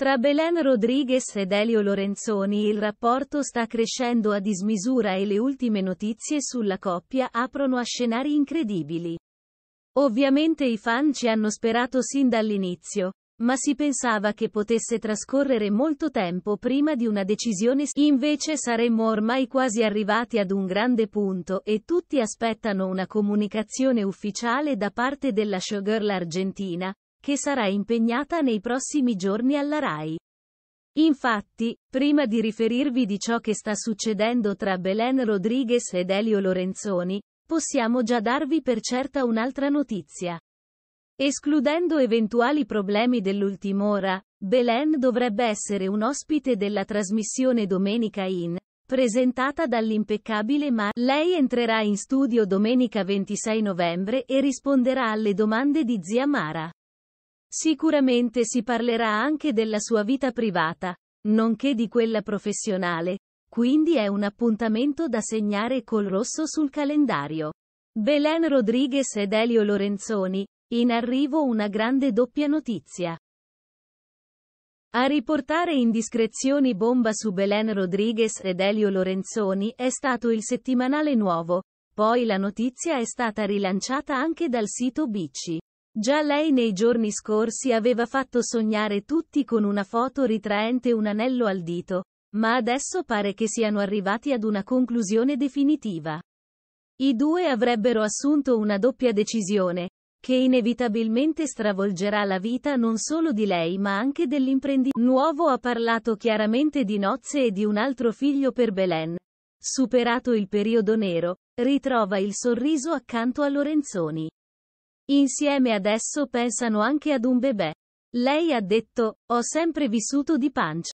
Tra Belen Rodriguez ed Elio Lorenzoni il rapporto sta crescendo a dismisura e le ultime notizie sulla coppia aprono a scenari incredibili. Ovviamente i fan ci hanno sperato sin dall'inizio, ma si pensava che potesse trascorrere molto tempo prima di una decisione. Invece saremmo ormai quasi arrivati ad un grande punto e tutti aspettano una comunicazione ufficiale da parte della showgirl argentina, che sarà impegnata nei prossimi giorni alla RAI. Infatti, prima di riferirvi di ciò che sta succedendo tra Belen Rodriguez ed Elio Lorenzoni, possiamo già darvi per certa un'altra notizia. Escludendo eventuali problemi dell'ultima ora, Belen dovrebbe essere un ospite della trasmissione Domenica in, presentata dall'impeccabile Ma. Lei entrerà in studio domenica 26 novembre e risponderà alle domande di zia Mara. Sicuramente si parlerà anche della sua vita privata, nonché di quella professionale, quindi è un appuntamento da segnare col rosso sul calendario. Belen Rodriguez ed Elio Lorenzoni, in arrivo una grande doppia notizia. A riportare indiscrezioni bomba su Belen Rodriguez ed Elio Lorenzoni è stato il settimanale nuovo, poi la notizia è stata rilanciata anche dal sito Bicci. Già lei nei giorni scorsi aveva fatto sognare tutti con una foto ritraente un anello al dito, ma adesso pare che siano arrivati ad una conclusione definitiva. I due avrebbero assunto una doppia decisione, che inevitabilmente stravolgerà la vita non solo di lei ma anche dell'imprenditore. Nuovo ha parlato chiaramente di nozze e di un altro figlio per Belen. Superato il periodo nero, ritrova il sorriso accanto a Lorenzoni. Insieme adesso pensano anche ad un bebè. Lei ha detto, ho sempre vissuto di pancia.